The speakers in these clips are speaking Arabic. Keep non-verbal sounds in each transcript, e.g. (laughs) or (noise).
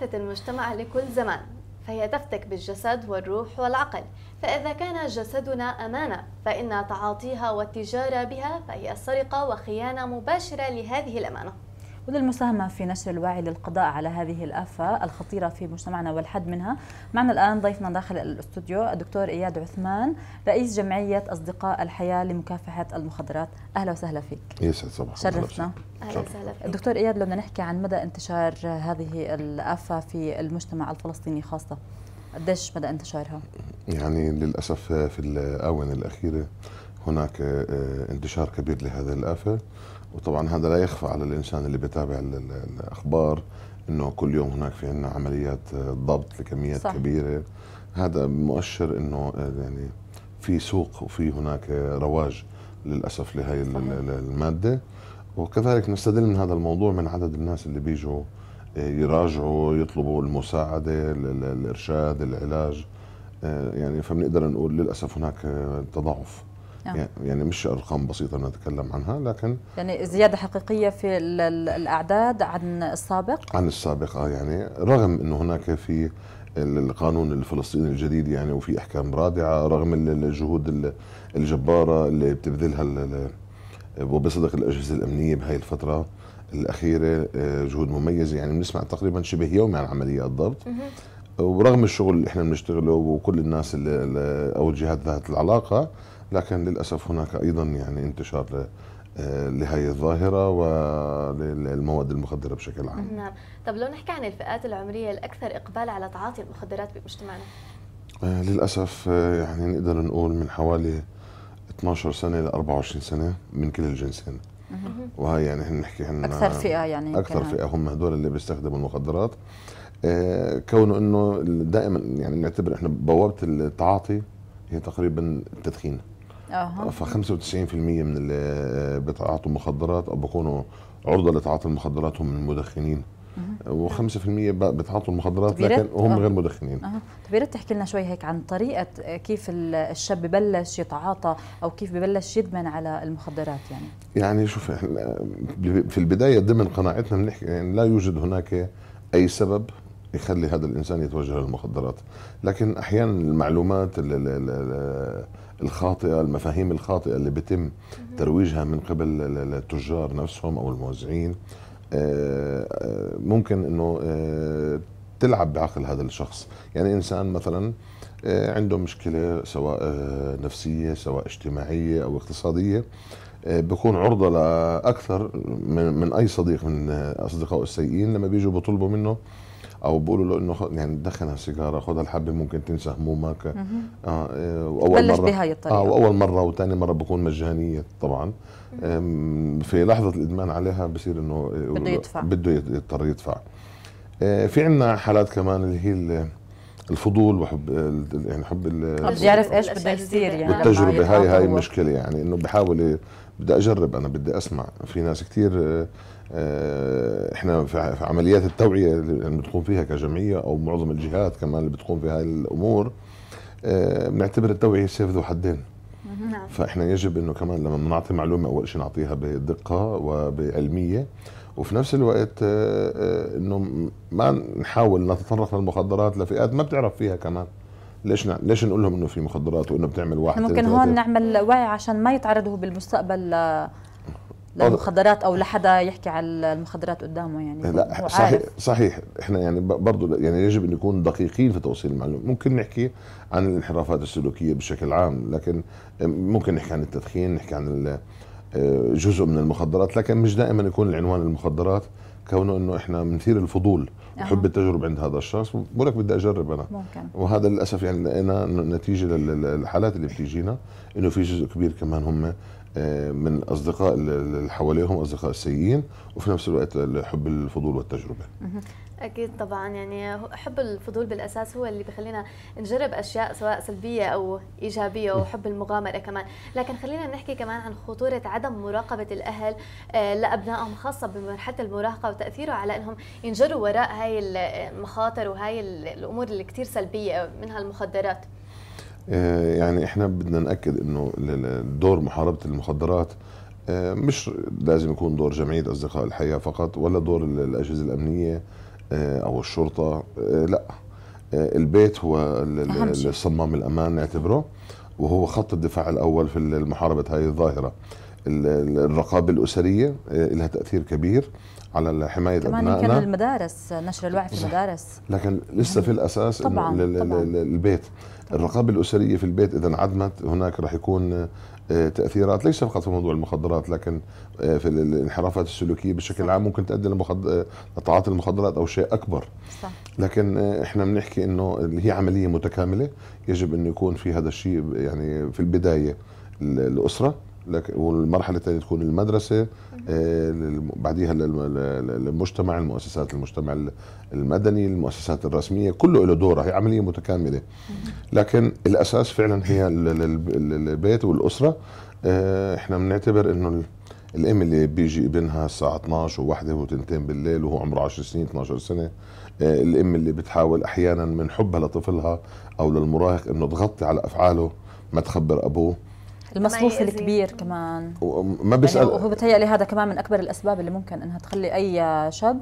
ثقافة المجتمع لكل زمان فهي تفتك بالجسد والروح والعقل فإذا كان جسدنا أمانة فإن تعاطيها والتجارة بها فهي سرقة وخيانة مباشرة لهذه الأمانة وللمساهمة في نشر الوعي للقضاء على هذه الآفة الخطيرة في مجتمعنا والحد منها معنا الآن ضيفنا داخل الاستوديو الدكتور إياد عثمان رئيس جمعية أصدقاء الحياة لمكافحة المخدرات أهلا وسهلا فيك يسعد صباحك شرفنا أهلا وسهلا فيك دكتور إياد لو بدنا نحكي عن مدى انتشار هذه الآفة في المجتمع الفلسطيني خاصة قديش مدى انتشارها؟ يعني للأسف في الآونة الأخيرة هناك آه، انتشار كبير لهذه الآفة وطبعا هذا لا يخفى على الانسان اللي بيتابع الاخبار انه كل يوم هناك في عندنا عمليات آه، ضبط لكميات صح. كبيره هذا مؤشر انه آه، يعني في سوق وفي هناك رواج للاسف لهي الماده وكذلك نستدل من هذا الموضوع من عدد الناس اللي بيجوا آه، يراجعوا يطلبوا المساعده الارشاد العلاج يعني فبنقدر نقول للاسف هناك تضاعف نعم. يعني-, يعني مش ارقام بسيطه نتكلم عنها لكن يعني زياده حقيقيه في الاعداد عن السابق عن السابق اه يعني رغم انه هناك في القانون الفلسطيني الجديد يعني وفي احكام رادعه رغم الجهود الجباره اللي بتبذلها وبصدق الاجهزه الامنيه بهاي الفتره الاخيره آه، جهود مميزه يعني بنسمع تقريبا شبه يومي عن عمليات ضبط ورغم الشغل اللي احنا بنشتغله وكل الناس اللي او الجهات ذات العلاقه لكن للاسف هناك ايضا يعني انتشار آه، لهي الظاهرة وللمواد المخدرة بشكل عام نعم طب لو نحكي عن الفئات العمرية الأكثر إقبال على تعاطي المخدرات بمجتمعنا آه، للأسف آه، يعني نقدر نقول من حوالي 12 سنة ل 24 سنة من كل الجنسين وهي يعني احنا بنحكي عن أكثر فئة يعني أكثر فئة هم هدول اللي بيستخدموا المخدرات كونه انه دائما يعني نعتبر احنا بوابة التعاطي هي تقريبا التدخين اها ف 95% من اللي بيتعاطوا مخدرات او بيكونوا عرضه لتعاطي المخدرات هم المدخنين و5% بتعاطوا المخدرات لكن هم آه. غير مدخنين اها طب يا ريت تحكي لنا شوي هيك عن طريقه كيف الشاب ببلش يتعاطى او كيف ببلش يدمن على المخدرات يعني يعني شوف في البدايه ضمن قناعتنا بنحكي يعني لا يوجد هناك اي سبب يخلي هذا الانسان يتوجه للمخدرات لكن احيانا المعلومات اللي الخاطئه المفاهيم الخاطئه اللي بتم ترويجها من قبل التجار نفسهم او الموزعين آه، آه، ممكن انه آه، تلعب بعقل هذا الشخص يعني انسان مثلا عنده مشكله سواء نفسيه سواء اجتماعيه او اقتصاديه بكون عرضه لاكثر من, من اي صديق من اصدقائه السيئين لما بيجوا بيطلبوا منه او بقولوا له انه يعني دخنها سيجاره خذها الحبه ممكن تنسى همومك آه،, آه, واول مره بهاي الطريقه اه واول مره وثاني مره بكون مجانيه طبعا في لحظه الادمان عليها بصير انه آه، بده يدفع بده يضطر يدفع آه، في عندنا حالات كمان اللي هي الفضول وحب يعني حب بده يعرف ايش بده يصير يعني والتجربه هاي هاي المشكله يعني انه بحاول بدي اجرب انا بدي اسمع في ناس كثير آه، احنا في عمليات التوعيه اللي بتقوم فيها كجمعيه او معظم الجهات كمان اللي بتقوم في هاي الامور آه، بنعتبر التوعيه سيف ذو حدين نعم. فاحنا يجب انه كمان لما بنعطي معلومه اول شيء نعطيها بدقه وبعلميه وفي نفس الوقت آه، انه ما نحاول نتطرق للمخدرات لفئات ما بتعرف فيها كمان ليش ن... ليش نقول لهم انه في مخدرات وانه بتعمل واحد ممكن هون نعمل وعي عشان ما يتعرضوا بالمستقبل للمخدرات او لحدا يحكي على المخدرات قدامه يعني لا صحيح صحيح احنا يعني برضه يعني يجب ان نكون دقيقين في توصيل المعلومه ممكن نحكي عن الانحرافات السلوكيه بشكل عام لكن ممكن نحكي عن التدخين نحكي عن آه، جزء من المخدرات لكن مش دائما يكون العنوان المخدرات كونه انه احنا بنثير الفضول حب التجربه عند هذا الشخص بقول لك بدي اجرب انا ممكن. وهذا للاسف يعني لقينا نتيجه للحالات اللي بتيجينا انه في جزء كبير كمان هم آه، من اصدقاء اللي حواليهم اصدقاء سيئين وفي نفس الوقت حب الفضول والتجربه. اكيد طبعا يعني حب الفضول بالاساس هو اللي بخلينا نجرب اشياء سواء سلبيه او ايجابيه وحب المغامره كمان، لكن خلينا نحكي كمان عن خطوره عدم مراقبه الاهل آه، لابنائهم خاصه بمرحله المراهقه وتاثيره على انهم ينجروا وراء هاي المخاطر وهاي الامور اللي كثير سلبيه منها المخدرات. آه، يعني احنا بدنا ناكد انه دور محاربه المخدرات آه، مش لازم يكون دور جمعيه اصدقاء الحياه فقط ولا دور الاجهزه الامنيه آه، او الشرطه لا البيت هو الصمام الامان نعتبره وهو خط الدفاع الاول في محاربه هذه الظاهره الرقابه الاسريه لها تاثير كبير على حمايه كمان ابنائنا كمان المدارس نشر الوعي في المدارس لكن لسه في الاساس طبعاً طبعاً البيت الرقابه الاسريه في البيت اذا انعدمت هناك راح يكون آه، تاثيرات ليس فقط في موضوع المخدرات لكن آه، في الانحرافات السلوكيه بشكل صح. عام ممكن تؤدي آه، لتعاطي المخدرات او شيء اكبر صح. لكن احنا بنحكي انه هي عمليه متكامله يجب انه يكون في هذا الشيء يعني في البدايه الاسره لكن والمرحله الثانيه تكون المدرسه آه، بعديها المجتمع المؤسسات المجتمع المدني المؤسسات الرسميه كله له دوره هي عمليه متكامله لكن الاساس فعلا هي البيت والاسره آه، احنا بنعتبر انه الام اللي بيجي ابنها الساعه 12 و وتنتين بالليل وهو عمره 10 سنين 12 سنه آه، الام اللي بتحاول احيانا من حبها لطفلها او للمراهق انه تغطي على افعاله ما تخبر ابوه المصروف الكبير كمان ما بيسال يعني هو بتهيألي هذا كمان من اكبر الاسباب اللي ممكن انها تخلي اي شاب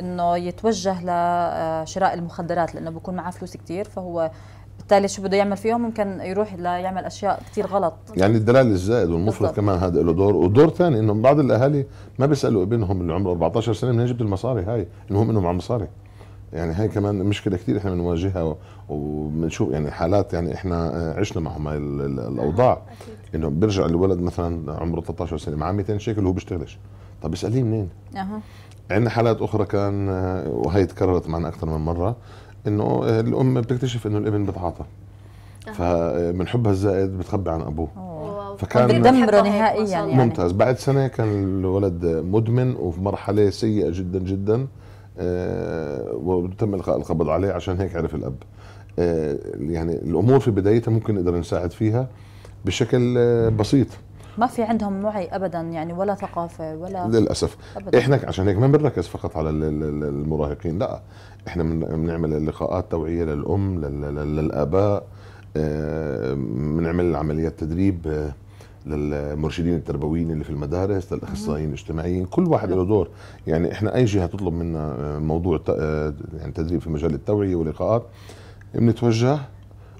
انه يتوجه لشراء آه، المخدرات لانه بكون معاه فلوس كثير فهو بالتالي شو بده يعمل فيهم ممكن يروح ليعمل اشياء كثير غلط يعني الدلال الزائد والمفرط كمان هذا له دور ودور ثاني انه بعض الاهالي ما بيسالوا ابنهم اللي عمره 14 سنه منين جبت المصاري هاي المهم انهم مع المصاري يعني هاي كمان مشكله كثير احنا بنواجهها وبنشوف يعني حالات يعني احنا آه، عشنا معهم هاي الاوضاع آه، أكيد. انه بيرجع الولد مثلا عمره 13 سنه معاه 200 شيكل وهو بيشتغلش طب اساليه منين؟ اها عندنا حالات اخرى كان آه، وهي تكررت معنا اكثر من مره انه الام بتكتشف انه الابن بتعاطى فمن حبها الزائد بتخبي عن ابوه فكان بدمره نهائيا يعني ممتاز بعد سنه كان الولد مدمن وفي مرحله سيئه جدا جدا آه، وتم القبض عليه عشان هيك عرف الاب آه، يعني الامور في بدايتها ممكن نقدر نساعد فيها بشكل آه، بسيط ما في عندهم وعي ابدا يعني ولا ثقافه ولا للاسف أبداً. احنا عشان هيك ما بنركز فقط على المراهقين لا احنا بنعمل لقاءات توعيه للام للاباء بنعمل عمليات تدريب للمرشدين التربويين اللي في المدارس للاخصائيين الاجتماعيين كل واحد له نعم. دور يعني احنا اي جهه تطلب منا موضوع يعني تدريب في مجال التوعيه ولقاءات بنتوجه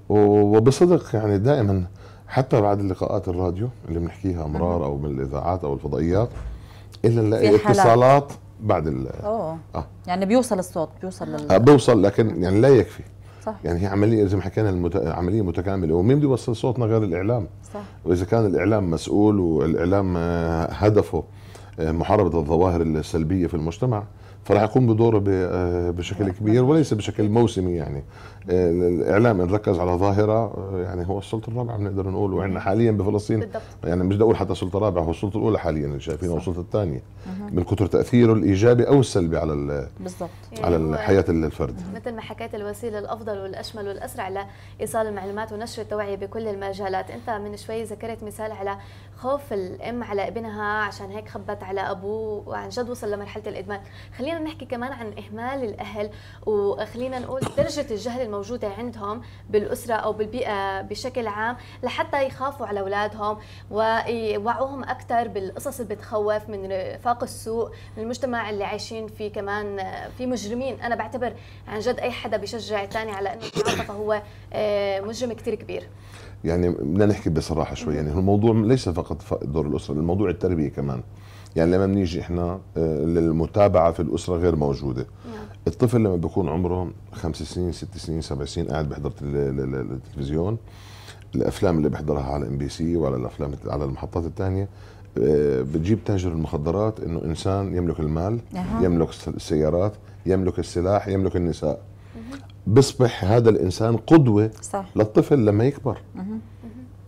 وبصدق يعني دائما حتى بعد اللقاءات الراديو اللي بنحكيها امرار او من الاذاعات او الفضائيات الا نلاقي اتصالات بعد ال اه يعني بيوصل الصوت بيوصل لل... آه، بيوصل لكن يعني لا يكفي صح. يعني هي عمليه زي ما حكينا المت... عمليه متكامله ومين بده يوصل صوتنا غير الاعلام صح. واذا كان الاعلام مسؤول والاعلام آه، هدفه محاربه الظواهر السلبيه في المجتمع فراح يقوم بدوره آه، بشكل كبير وليس بشكل موسمي يعني آه، الاعلام ان ركز على ظاهره آه، يعني هو السلطه الرابعه بنقدر نقول وعنا حاليا بفلسطين بالضبط. يعني مش بدي اقول حتى سلطه رابعه هو السلطه الاولى حاليا اللي شايفينها والسلطه الثانيه من كثر تاثيره الايجابي او السلبي على بالضبط على يعني حياه الفرد مثل ما حكيت الوسيله الافضل والاشمل والاسرع لايصال المعلومات ونشر التوعيه بكل المجالات انت من شوي ذكرت مثال على خوف الام على ابنها عشان هيك خبت على ابوه وعن جد وصل لمرحله الادمان خلينا نحكي كمان عن اهمال الاهل وخلينا نقول درجه الجهل الموجوده عندهم بالاسره او بالبيئه بشكل عام لحتى يخافوا على اولادهم ويوعوهم اكثر بالقصص اللي بتخوف من رفاق السوء من المجتمع اللي عايشين فيه كمان في مجرمين انا بعتبر عن جد اي حدا بيشجع الثاني على انه يتعاطى فهو آه، مجرم كثير كبير يعني بدنا نحكي بصراحه شوي يعني الموضوع ليس فقط دور الاسره الموضوع التربيه كمان يعني لما بنيجي احنا آه، للمتابعه في الاسره غير موجوده نعم. الطفل لما بيكون عمره خمس سنين ست سنين سبع سنين قاعد بحضر التلفزيون الافلام اللي بحضرها على ام بي سي وعلى الافلام على المحطات الثانيه آه، بتجيب تاجر المخدرات انه انسان يملك المال يملك السيارات يملك السلاح يملك النساء بيصبح هذا الانسان قدوه صح. للطفل لما يكبر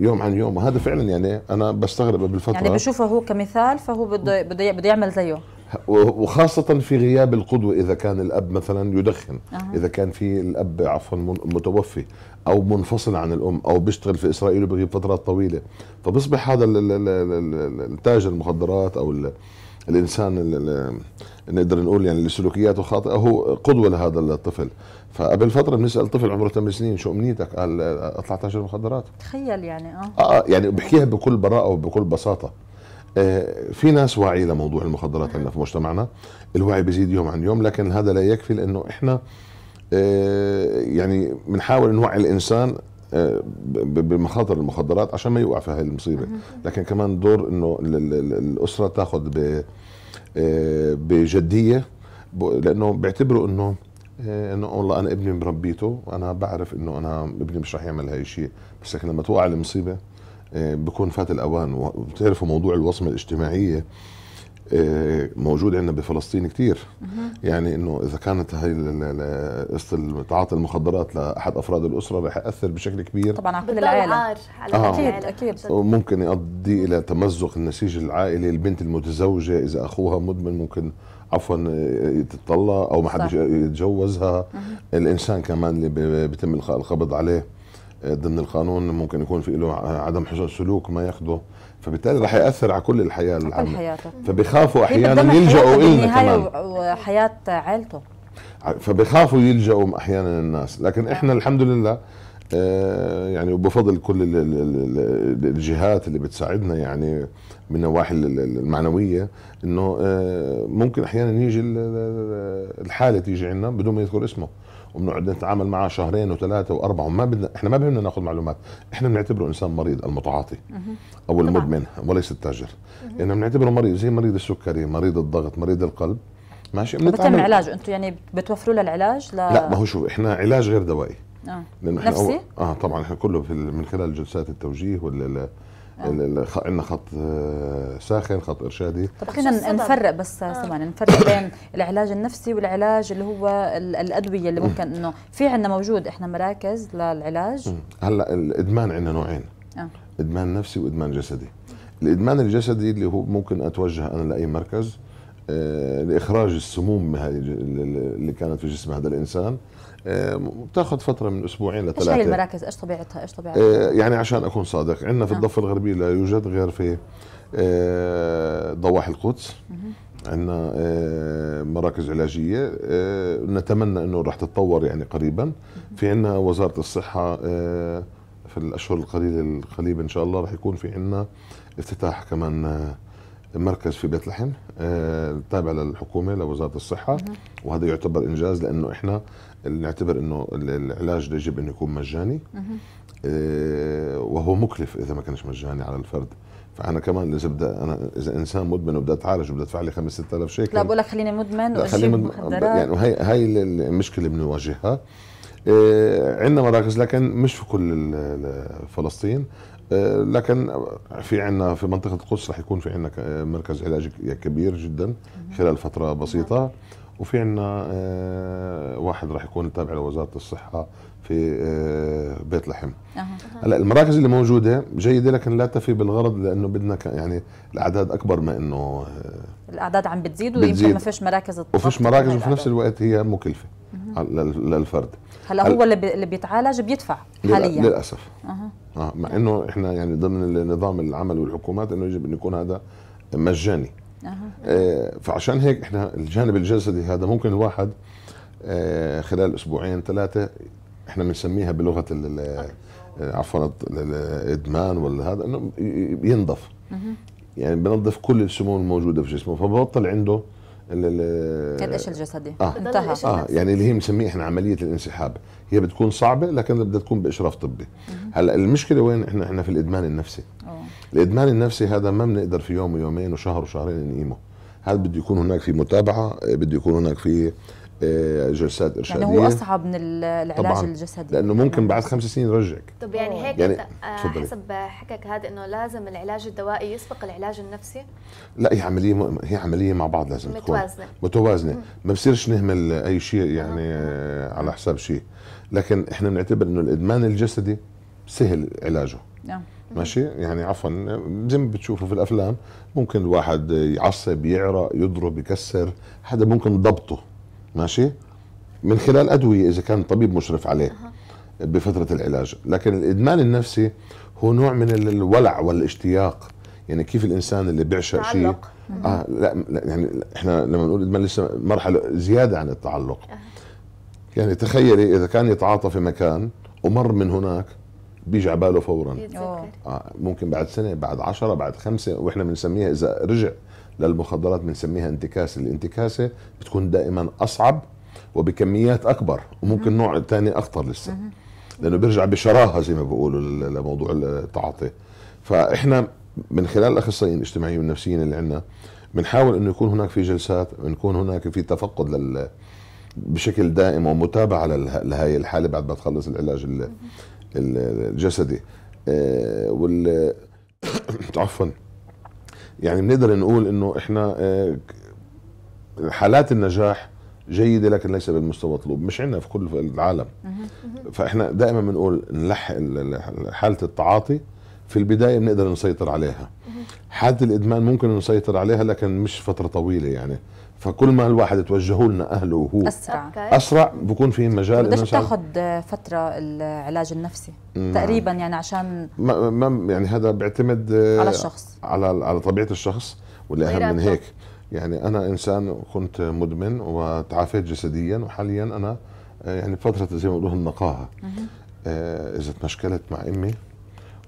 يوم عن يوم وهذا فعلا يعني انا بستغرب بالفتره يعني بشوفه هو كمثال فهو بده بده بده يعمل زيه وخاصة في غياب القدوة إذا كان الأب مثلا يدخن أه. إذا كان في الأب عفوا متوفي أو منفصل عن الأم أو بيشتغل في إسرائيل وبغيب فترات طويلة فبصبح هذا التاجر المخدرات أو الانسان اللي نقدر نقول يعني اللي سلوكياته خاطئه هو قدوه لهذا الطفل فقبل فتره بنسال طفل عمره 8 سنين شو امنيتك قال اطلع أه، تاجر مخدرات تخيل يعني آه. اه اه يعني بحكيها بكل براءه وبكل بساطه آه، في ناس واعيه لموضوع المخدرات عندنا في مجتمعنا الوعي بيزيد يوم عن يوم لكن هذا لا يكفي لانه احنا يعني بنحاول نوعي الانسان بمخاطر المخدرات عشان ما يوقع في هاي المصيبه لكن كمان دور انه الاسره تاخذ آه، بجديه لانه بيعتبروا انه آه، انه والله انا ابني مربيته وانا بعرف انه انا ابني مش رح يعمل هاي الشيء بس لكن لما توقع المصيبه آه، بكون فات الاوان وبتعرفوا موضوع الوصمه الاجتماعيه آه، موجود عندنا بفلسطين كثير يعني انه اذا كانت هاي قصه تعاطي المخدرات لاحد افراد الاسره رح ياثر بشكل كبير طبعا على كل العائله آه. آه. اكيد اكيد وممكن يؤدي الى تمزق النسيج العائلي البنت المتزوجه اذا اخوها مدمن ممكن عفوا تتطلق او ما حد يتجوزها الانسان كمان اللي بيتم القبض عليه آه، ضمن القانون ممكن يكون في له عدم حسن سلوك ما ياخذه فبالتالي راح ياثر على كل الحياه العامه كل حياته فبيخافوا احيانا يلجأوا النا كمان وحياه عيلته فبيخافوا يلجأوا احيانا الناس لكن نعم. احنا الحمد لله آه، يعني وبفضل كل الجهات اللي بتساعدنا يعني من النواحي المعنويه انه آه، ممكن احيانا يجي الحاله تيجي عندنا بدون ما يذكر اسمه وبنقعد نتعامل معه شهرين وثلاثه واربعه وما بدنا احنا ما بهمنا ناخذ معلومات احنا بنعتبره انسان مريض المتعاطي او المدمن وليس التاجر انه بنعتبره مريض زي مريض السكري مريض الضغط مريض القلب ماشي بنتم علاج انتم يعني بتوفروا له العلاج لا ما هو شوف احنا علاج غير دوائي آه. نفسي؟ أو... اه طبعا احنا كله في من خلال جلسات التوجيه وال عندنا خط آه، ساخن خط ارشادي طب خلينا نفرق بس آه. نفرق بين العلاج النفسي والعلاج اللي هو الادويه اللي ممكن انه في عندنا موجود احنا مراكز للعلاج هلا الادمان عندنا نوعين آه. ادمان نفسي وادمان جسدي الادمان الجسدي اللي هو ممكن اتوجه انا لاي مركز آه، لاخراج السموم هذه اللي كانت في جسم هذا الانسان آه، بتاخذ فتره من اسبوعين لثلاثه ايش هي المراكز ايش طبيعتها ايش طبيعتها آه، يعني عشان اكون صادق عندنا في نعم. الضفه الغربيه لا يوجد غير في ضواحي القدس عندنا مراكز علاجيه نتمنى انه راح تتطور يعني قريبا في عندنا وزاره الصحه في الاشهر القليله القريبه ان شاء الله راح يكون في عندنا افتتاح كمان مركز في بيت لحم آه، تابع للحكومه لوزاره الصحه وهذا يعتبر انجاز لانه احنا نعتبر انه العلاج يجب انه يكون مجاني آه، وهو مكلف اذا ما كانش مجاني على الفرد فانا كمان اذا بدي انا اذا انسان مدمن وبدي اتعالج وبدي ادفع لي 5 6000 شيكل لا بقول لك خليني مدمن واشيل مخدرات يعني هي هي المشكله اللي بنواجهها آه، عندنا مراكز لكن مش في كل فلسطين آه، لكن في عندنا في منطقه القدس رح يكون في عندنا آه، مركز علاج كبير جدا خلال فتره بسيطه وفي عندنا آه، واحد راح يكون تابع لوزاره الصحه في بيت لحم هلا المراكز اللي موجوده جيده لكن لا تفي بالغرض لانه بدنا يعني الاعداد اكبر ما انه الاعداد عم بتزيد ويمكن ما فيش مراكز وفيش فيش مراكز وفي نفس الوقت هي مكلفه للفرد هلا هو اللي بيتعالج بيدفع حاليا للاسف أه. آه مع انه احنا يعني ضمن نظام العمل والحكومات انه يجب ان يكون هذا مجاني أه. آه فعشان هيك احنا الجانب الجسدي هذا ممكن الواحد آه خلال اسبوعين ثلاثه احنا بنسميها بلغه عفوا الادمان ولا هذا انه ينظف يعني بنظف كل السموم الموجوده في جسمه فبطل عنده القش الجسدي اه انتهى اه يعني اللي هي بنسميها احنا عمليه الانسحاب هي بتكون صعبه لكن بدها تكون باشراف طبي هلا المشكله وين احنا احنا في الادمان النفسي أوه. الادمان النفسي هذا ما بنقدر في يوم ويومين وشهر وشهرين نقيمه هذا بده يكون هناك في متابعه بده يكون هناك في آه، جلسات ارشاديه يعني هو اصعب من العلاج الجسدي لانه ممكن بعد خمس سنين يرجعك طب يعني هيك يعني آه، تفضلي. حسب حكك هذا انه لازم العلاج الدوائي يسبق العلاج النفسي لا هي عمليه م... هي عمليه مع بعض لازم متوازنه تكون. متوازنه ما بصيرش نهمل اي شيء يعني آه، على حساب شيء لكن احنا بنعتبر انه الادمان الجسدي سهل علاجه نعم ماشي يعني عفوا زي ما بتشوفوا في الافلام ممكن الواحد يعصب يعرق يضرب يكسر هذا ممكن ضبطه ماشي من خلال ادويه اذا كان الطبيب مشرف عليه بفتره العلاج لكن الادمان النفسي هو نوع من الولع والاشتياق يعني كيف الانسان اللي بيعشق شيء اه لا, لا يعني احنا لما نقول ادمان لسه مرحله زياده عن التعلق يعني تخيلي اذا كان يتعاطى في مكان ومر من هناك بيجي على باله فورا آه ممكن بعد سنه بعد عشرة بعد خمسة واحنا بنسميها اذا رجع للمخدرات بنسميها انتكاسه الانتكاسه بتكون دائما اصعب وبكميات اكبر وممكن نوع ثاني اخطر لسه لانه بيرجع بشراهه زي ما بيقولوا لموضوع التعاطي فاحنا من خلال الاخصائيين الاجتماعيين والنفسيين اللي عندنا بنحاول انه يكون هناك في جلسات بنكون هناك في تفقد لل بشكل دائم ومتابعه لهي الحاله بعد ما تخلص العلاج الجسدي آه، وال (coughs) عفوا يعني بنقدر نقول انه احنا آه، حالات النجاح جيدة لكن ليس بالمستوى المطلوب مش عندنا في كل العالم فاحنا دائما بنقول نلحق حالة التعاطي في البداية بنقدر نسيطر عليها حاله الادمان ممكن نسيطر عليها لكن مش فتره طويله يعني فكل ما الواحد توجهوا لنا اهله وهو اسرع اسرع بكون في مجال بدك تاخذ فتره العلاج النفسي نعم. تقريبا يعني عشان ما, ما يعني هذا بيعتمد آه، على الشخص على على طبيعه الشخص واللي اهم من هيك يعني انا انسان كنت مدمن وتعافيت جسديا وحاليا انا آه، يعني فتره زي ما بيقولوا النقاهه آه، اذا تمشكلت مع امي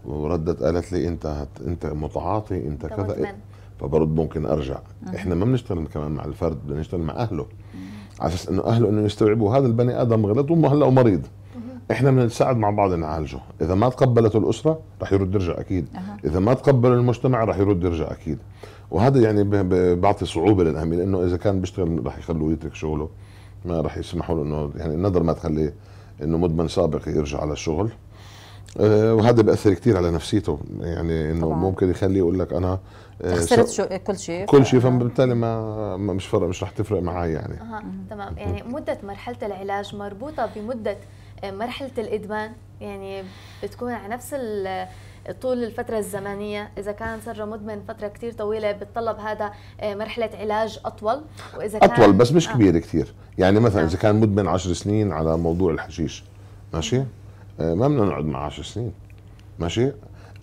وردت قالت لي انت هت... انت متعاطي انت كذا فبرد ممكن ارجع مم. احنا ما بنشتغل كمان مع الفرد بنشتغل مع اهله على اساس انه اهله انه يستوعبوا هذا البني ادم غلط وما هلا مريض احنا بنساعد مع بعض نعالجه اذا ما تقبلته الاسره رح يرد يرجع اكيد أه. اذا ما تقبل المجتمع رح يرد يرجع اكيد وهذا يعني بيعطي صعوبه للعميل لانه اذا كان بيشتغل رح يخلوه يترك شغله ما رح يسمحوا له انه يعني النظر ما تخليه انه مدمن سابق يرجع على الشغل آه، وهذا بأثر كثير على نفسيته يعني انه طبعا. ممكن يخليه يقول لك انا آه، خسرت شو كل شيء كل شيء آه. فبالتالي ما مش فرق مش رح تفرق معي يعني آه. تمام يعني مده مرحله العلاج مربوطه بمده مرحله الادمان يعني بتكون على نفس طول الفترة الزمنية إذا كان صار مدمن فترة كتير طويلة بتطلب هذا مرحلة علاج أطول وإذا كان أطول بس مش آه. كبيرة كتير يعني مثلا آه. إذا كان مدمن عشر سنين على موضوع الحشيش ماشي آه، ما بدنا نقعد مع 10 سنين ماشي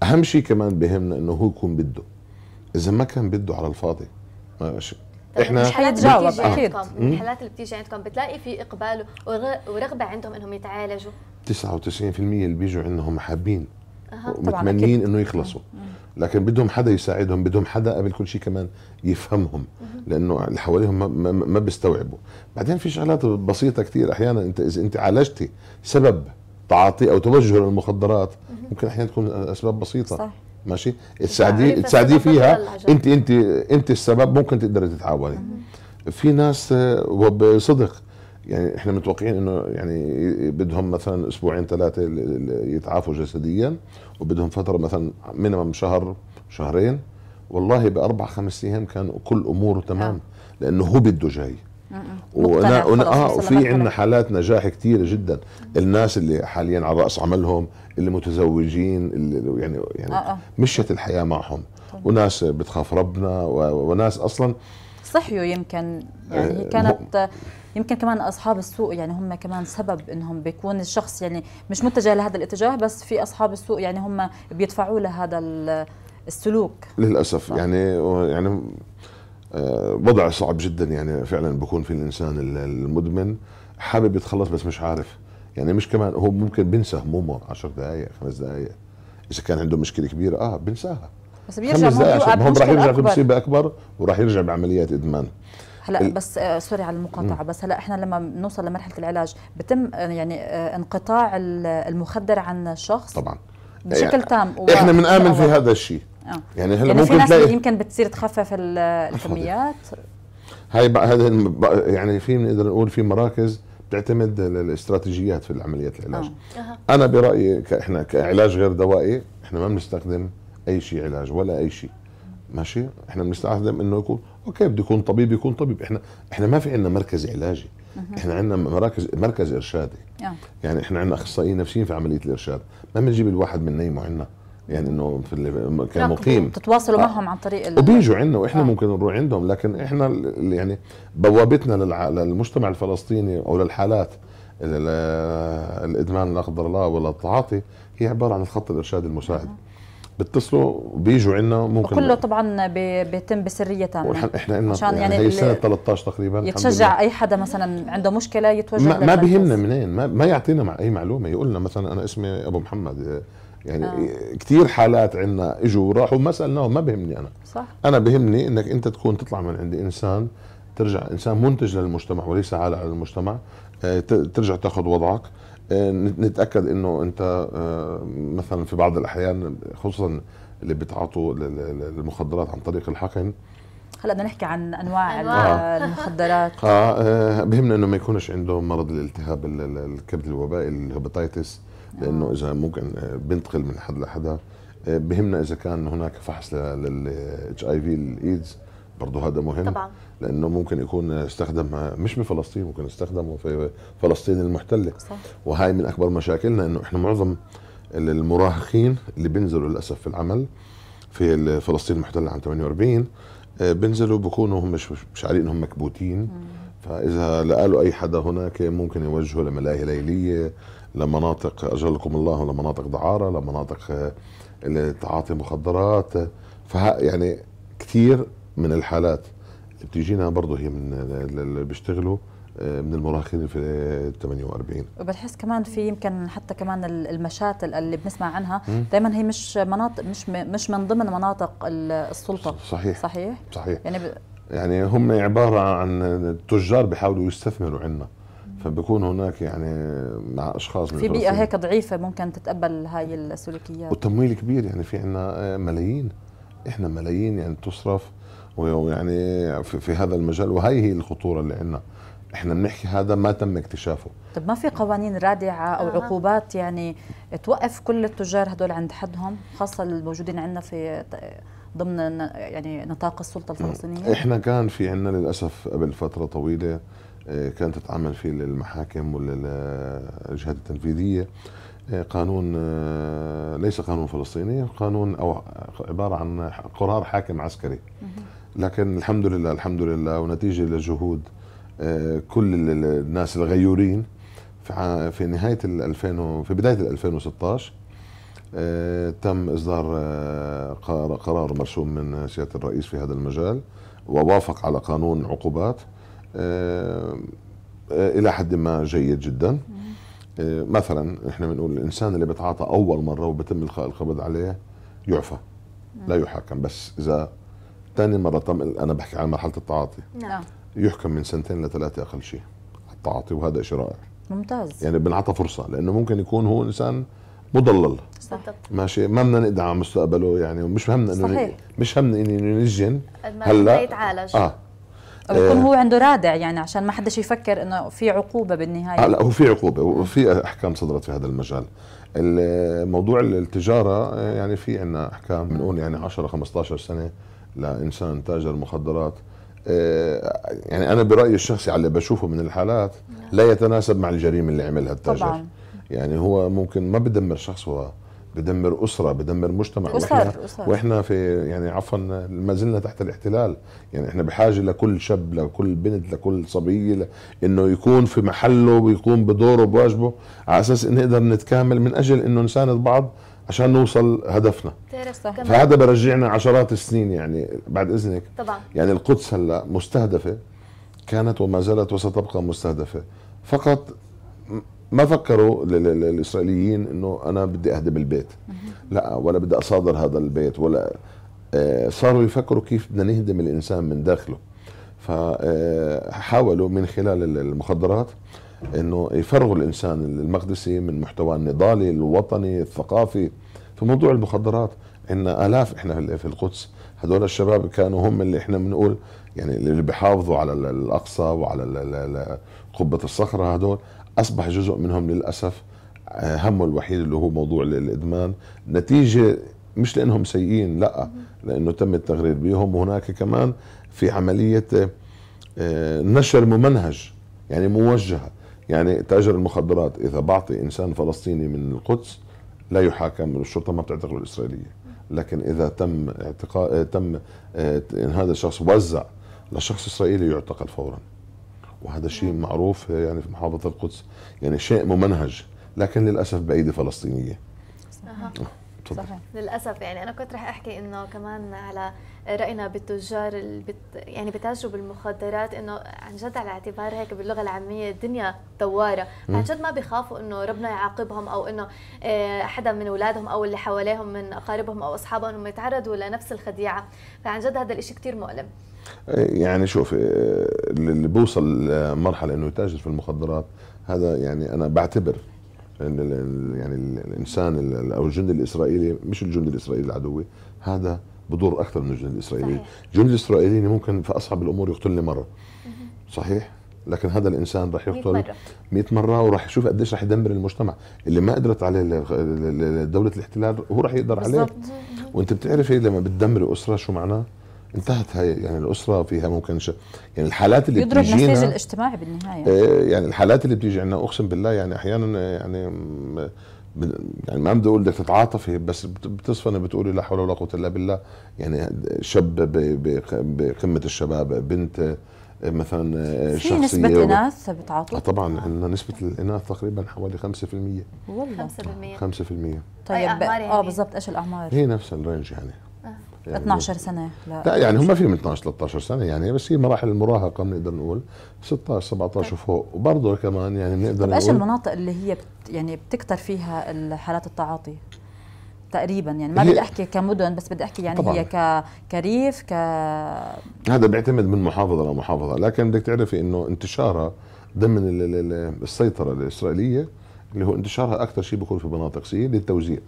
اهم شيء كمان بهمنا انه هو يكون بده اذا ما كان بده على الفاضي ماشي احنا مش حالات آه. اكيد من الحالات اللي بتيجي عندكم بتلاقي في اقبال ورغبه عندهم انهم يتعالجوا 99% اللي بيجوا عندهم حابين طبعا متمنين انه يخلصوا لكن بدهم حدا يساعدهم بدهم حدا قبل كل شيء كمان يفهمهم لانه اللي حواليهم ما, ما بيستوعبوا بعدين في شغلات بسيطه كثير احيانا انت اذا انت عالجتي سبب تعاطي او توجه للمخدرات ممكن احيانا تكون اسباب بسيطه صح. ماشي تساعديه تساعديه فيها انت انت انت السبب ممكن تقدري تتعاوني في ناس آه، وبصدق يعني احنا متوقعين انه يعني بدهم مثلا اسبوعين ثلاثه يتعافوا جسديا وبدهم فتره مثلا مينيمم شهر شهرين والله باربع خمس ايام كان كل اموره تمام نعم. لانه هو بده جاي وانا اه وفي عندنا حالات نجاح كثيره جدا الناس اللي حاليا على راس عملهم اللي متزوجين اللي يعني يعني آه آه. مشت الحياه معهم طبعا. وناس بتخاف ربنا وناس اصلا صحيوا يمكن يعني هي آه، كانت يمكن كمان اصحاب السوق يعني هم كمان سبب انهم بيكون الشخص يعني مش متجه لهذا الاتجاه بس في اصحاب السوق يعني هم بيدفعوا لهذا السلوك للاسف صح. يعني يعني آه، وضع صعب جدا يعني فعلا بكون في الانسان المدمن حابب يتخلص بس مش عارف يعني مش كمان هو ممكن بنسى همومه 10 دقائق خمس دقائق اذا كان عنده مشكله كبيره اه بنساها بس بيرجع خمس دقائق ما هو راح يرجع في مصيبه اكبر وراح يرجع بعمليات ادمان هلا بس آه، سوري على المقاطعه بس هلا احنا لما بنوصل لمرحله العلاج بتم آه، يعني انقطاع المخدر عن الشخص طبعا بشكل يعني تام احنا بنآمن في هذا الشيء آه. يعني هلا يعني ممكن في ناس يمكن بتصير تخفف آه، الكميات هاي بقى يعني في بنقدر نقول في مراكز بتعتمد الاستراتيجيات في عمليات العلاج آه. انا برايي احنا كعلاج غير دوائي احنا ما بنستخدم اي شيء علاج ولا اي شيء ماشي احنا بنستخدم انه يكون اوكي بده يكون طبيب يكون طبيب احنا احنا ما في عندنا مركز علاجي احنا عندنا مراكز مركز ارشادي آه. يعني احنا عندنا اخصائيين نفسيين في عمليه الارشاد ما بنجيب الواحد من نيمه عندنا يعني انه في كمقيم بتتواصلوا آه. معهم عن طريق وبيجوا عندنا واحنا آه. ممكن نروح عندهم لكن احنا يعني بوابتنا للمجتمع الفلسطيني او للحالات الادمان لا قدر الله ولا التعاطي هي عباره عن الخط الارشاد المساعد آه. بيتصلوا بيجوا عندنا ممكن وكله طبعا بيتم بسريه تامه احنا عندنا عشان يعني, يعني هي سنه 13 تقريبا يتشجع اي حدا مثلا عنده مشكله يتوجه ما, ما بيهمنا منين ما, ما يعطينا مع اي معلومه يقول لنا مثلا انا اسمي ابو محمد يعني آه. كثير حالات عندنا اجوا وراحوا ما سالناهم ما بهمني انا صح انا بهمني انك انت تكون تطلع من عندي انسان ترجع انسان منتج للمجتمع وليس عالة على المجتمع آه، ترجع تاخذ وضعك آه، نتاكد انه انت آه، مثلا في بعض الاحيان خصوصا اللي بتعطوا المخدرات عن طريق الحقن هلا بدنا نحكي عن انواع, أنواع. المخدرات اه بهمنا انه ما يكونش عندهم مرض الالتهاب الكبد الوبائي الهباتيتس لانه اذا ممكن آه، بنتقل من حد لحدا آه، بهمنا اذا كان هناك فحص للاتش اي في الايدز برضه هذا مهم طبعا لانه ممكن يكون استخدم آه، مش بفلسطين ممكن استخدمه في فلسطين المحتله صح. وهي من اكبر مشاكلنا انه احنا معظم المراهقين اللي بينزلوا للاسف في العمل في فلسطين المحتله عام 48 بينزلوا بكونوا هم مش مش عارفين انهم مكبوتين فاذا لقالوا اي حدا هناك ممكن يوجهوا لملاهي ليليه لمناطق اجلكم الله لمناطق دعاره لمناطق آه، تعاطي مخدرات فها يعني كثير من الحالات بتجينا برضه هي من اللي بيشتغلوا آه، من المراهقين في 48 وبتحس كمان في يمكن حتى كمان المشاتل اللي بنسمع عنها دائما هي مش مناطق مش مش من ضمن مناطق السلطه صحيح صحيح صحيح يعني ب... يعني هم عباره عن تجار بيحاولوا يستثمروا عندنا فبكون هناك يعني مع اشخاص في بيئه هيك ضعيفه ممكن تتقبل هاي السلوكيات والتمويل كبير يعني في عندنا آه، ملايين احنا ملايين يعني تصرف ويعني في, في هذا المجال وهي هي الخطوره اللي عندنا احنا بنحكي هذا ما تم اكتشافه طب ما في قوانين رادعه او آه. عقوبات يعني توقف كل التجار هدول عند حدهم خاصه الموجودين عندنا في ضمن يعني نطاق السلطه الفلسطينيه احنا كان في عندنا للاسف قبل فتره طويله آه، كانت تتعمل فيه للمحاكم وللجهات التنفيذيه آه، قانون آه، ليس قانون فلسطيني قانون او عباره عن قرار حاكم عسكري لكن الحمد لله الحمد لله ونتيجه لجهود كل الناس الغيورين في نهايه 2000 في بدايه 2016 تم اصدار قرار مرسوم من سياده الرئيس في هذا المجال ووافق على قانون عقوبات آه، الى حد ما جيد جدا آه، مثلا احنا بنقول الانسان اللي بيتعاطى اول مره وبتم القاء القبض عليه يعفى لا يحاكم بس اذا ثاني مره تم انا بحكي عن مرحله التعاطي نعم يحكم من سنتين لثلاثه اقل شيء التعاطي وهذا شيء رائع ممتاز يعني بنعطى فرصه لانه ممكن يكون هو انسان مضلل صح ماشي ما بدنا ندعم مستقبله يعني ومش همنا انه صحيح. مش همنا انه ينجن هلا يتعالج اه ويكون آه. هو عنده رادع يعني عشان ما حدش يفكر انه في عقوبه بالنهايه لا هو في عقوبه وفي احكام صدرت في هذا المجال الموضوع التجاره آه، يعني في عندنا احكام بنقول يعني 10 15 سنه لانسان تاجر مخدرات آه، يعني انا برايي الشخصي على اللي بشوفه من الحالات لا يتناسب مع الجريمه اللي عملها التاجر طبعا. يعني هو ممكن ما بدمر شخص هو بدمر اسره بدمر مجتمع أسر واحنا أسر. واحنا في يعني عفوا ما زلنا تحت الاحتلال يعني احنا بحاجه لكل شاب لكل بنت لكل صبيه انه يكون في محله ويقوم بدوره بواجبه على اساس انه نقدر نتكامل من اجل انه نساند بعض عشان نوصل هدفنا طيب، فهذا برجعنا عشرات السنين يعني بعد اذنك طبعا يعني القدس هلا مستهدفه كانت وما زالت وستبقى مستهدفه فقط ما فكروا الاسرائيليين انه انا بدي اهدم البيت لا ولا بدي اصادر هذا البيت ولا آه، صاروا يفكروا كيف بدنا نهدم الانسان من داخله فحاولوا آه، من خلال المخدرات انه يفرغوا الانسان المقدسي من محتواه النضالي الوطني الثقافي في موضوع المخدرات عندنا الاف احنا في القدس هذول الشباب كانوا هم اللي احنا بنقول يعني اللي بيحافظوا على الاقصى وعلى قبه الصخره هذول اصبح جزء منهم للاسف آه، همه الوحيد اللي هو موضوع الادمان نتيجه مش لانهم سيئين لا لانه تم التغرير بهم وهناك كمان في عمليه آه، نشر ممنهج يعني موجهه يعني تاجر المخدرات اذا بعطي انسان فلسطيني من القدس لا يحاكم الشرطه ما بتعتقله الاسرائيليه لكن اذا تم اعتقاء تم آه، هذا الشخص وزع لشخص اسرائيلي يعتقل فورا وهذا شيء معروف يعني في محافظة القدس يعني شيء ممنهج لكن للأسف بأيدي فلسطينية صحيح. تفضل صحيح للاسف يعني انا كنت رح احكي انه كمان على راينا بالتجار اللي بت يعني بتاجروا بالمخدرات انه عن جد على اعتبار هيك باللغه العاميه الدنيا دواره عن جد ما بخافوا انه ربنا يعاقبهم او انه آه، حدا من اولادهم او اللي حواليهم من اقاربهم او اصحابهم يتعرضوا لنفس الخديعه فعن جد هذا الشيء كثير مؤلم يعني شوف آه، اللي بوصل لمرحله انه يتاجر في المخدرات هذا يعني انا بعتبر ان يعني الانسان او الجندي الاسرائيلي مش الجندي الاسرائيلي العدوي هذا بدور اكثر من الجندي الاسرائيلي الجندي الاسرائيلي ممكن في اصعب الامور يقتلني مره صحيح لكن هذا الانسان راح يقتل 100 مره, مرة وراح يشوف قديش راح يدمر المجتمع اللي ما قدرت عليه دوله الاحتلال هو راح يقدر عليه وانت بتعرفي لما بتدمري اسره شو معناه انتهت هاي يعني الاسره فيها ممكن ش... يعني الحالات اللي يضرب بتيجينا نسيج الاجتماعي بالنهايه آه يعني الحالات اللي بتيجي عندنا اقسم بالله يعني احيانا يعني يعني ما بدي اقول بدك تتعاطفي بس بتصفني بتقولي لا حول ولا قوه الا بالله يعني شب بقمه الشباب بنت مثلا في نسبة و... إناث بتعاطوا؟ آه، طبعا عندنا نسبة الإناث تقريبا حوالي 5% والله 5% 5% طيب اه يعني. بالضبط ايش الأعمار؟ هي نفس الرينج يعني آه. 12 يعني. سنه لا, لا يعني هم في من 12 13 سنه يعني بس هي مراحل المراهقه بنقدر نقول 16 17 طيب. وفوق وبرضه كمان يعني بنقدر طيب، نقول ايش المناطق اللي هي بت يعني بتكثر فيها حالات التعاطي تقريبا يعني ما بدي احكي كمدن بس بدي احكي يعني طبعاً. هي ك... كريف ك هذا بيعتمد من محافظه لمحافظه لكن بدك تعرفي انه انتشارها ضمن السيطره الاسرائيليه اللي هو انتشارها اكثر شيء بيكون في مناطق سي للتوزيع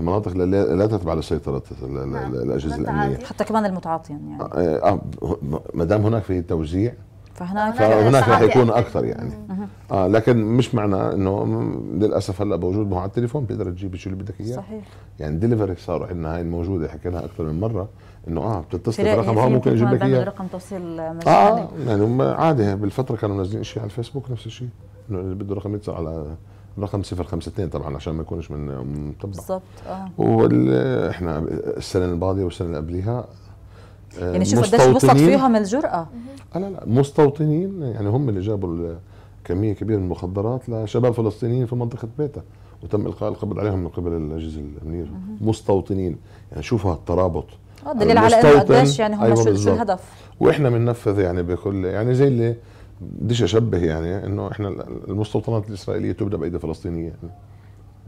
في مناطق لا تتبع لسيطره نعم. الاجهزه الامنيه حتى كمان المتعاطين يعني آه،, آه،, اه ما دام هناك في توزيع فهناك فهناك رح يكون اكثر يعني اه لكن مش معنى انه للاسف هلا موجود ما هو على التليفون بتقدر تجيب شو اللي بدك اياه صحيح يعني دليفري صاروا عندنا هاي الموجوده حكينا اكثر من مره انه اه بتتصل برقم هو ممكن يجيب لك اياه رقم توصيل مجاني اه يعني عادي بالفتره كانوا منزلين شيء على الفيسبوك نفس الشيء انه اللي بده رقم يتصل على رقم 052 طبعا عشان ما يكونش من مطبع بالضبط اه واحنا السنه الماضيه والسنه اللي قبليها آه، يعني شوف قديش وصلت فيهم الجرأه لا لا مستوطنين يعني هم اللي جابوا كميه كبيره من المخدرات لشباب فلسطينيين في منطقه بيتا وتم القاء القبض عليهم من قبل الاجهزه الامنيه مستوطنين يعني شوفوا هالترابط آه، دليل على انه قديش يعني هم أيوة شو الهدف واحنا بننفذ يعني بكل يعني زي اللي بديش اشبه يعني انه احنا المستوطنات الاسرائيليه تبدا بايدي فلسطينيه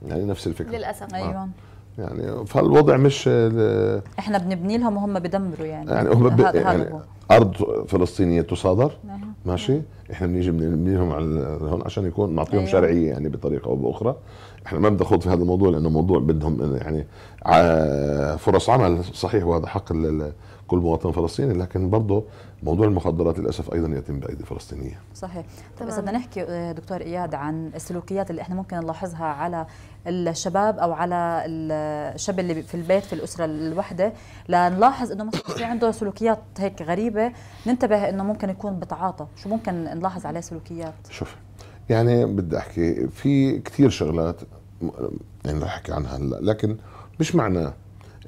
يعني, نفس الفكره للاسف آه. ايوه يعني فالوضع مش احنا بنبني لهم وهم بدمروا يعني يعني هم ب... يعني ارض فلسطينيه تصادر نعم. ماشي احنا بنيجي بنبني لهم على هون عشان يكون نعطيهم أيوة. شرعيه يعني بطريقه او باخرى احنا ما بدنا نخوض في هذا الموضوع لانه موضوع بدهم يعني آه، فرص عمل صحيح وهذا حق كل مواطن فلسطيني لكن برضه موضوع المخدرات للاسف ايضا يتم بايدي فلسطينيه صحيح طب اذا بدنا نحكي آه، دكتور اياد عن السلوكيات اللي احنا ممكن نلاحظها على الشباب او على الشاب اللي في البيت في الاسره الوحده لنلاحظ انه مثلا في عنده سلوكيات هيك غريبه ننتبه انه ممكن يكون بتعاطى شو ممكن نلاحظ عليه سلوكيات شوف يعني بدي احكي في كثير شغلات يعني رح احكي عنها هلا لكن مش معناه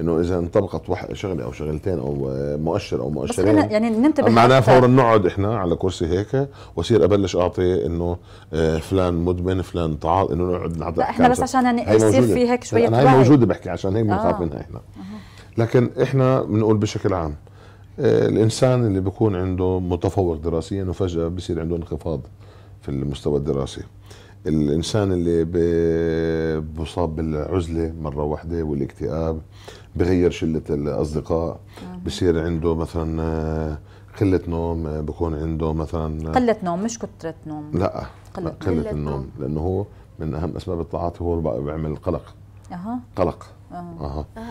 انه اذا انطبقت شغله او شغلتين او آه، مؤشر او مؤشرين بس يعني ننتبه معناها فورا نقعد احنا على كرسي هيك واصير ابلش اعطي انه آه، فلان مدمن فلان تعاطى انه نقعد نعطي لا احنا بس عشان يعني يصير في هيك شويه انا هي موجوده بحكي عشان هيك بنخاف آه. منها احنا لكن احنا بنقول بشكل عام آه، الانسان اللي بيكون عنده متفوق دراسيا وفجاه بصير عنده انخفاض في المستوى الدراسي الانسان اللي بصاب بالعزله مره واحده والاكتئاب بغير شله الاصدقاء آه. بصير عنده مثلا آه، قله نوم آه، بكون عنده مثلا قله نوم مش كثره نوم لا قله, لا قلة النوم نوم. لانه هو من اهم اسباب الطاعات هو بيعمل قلق اها قلق اها أه.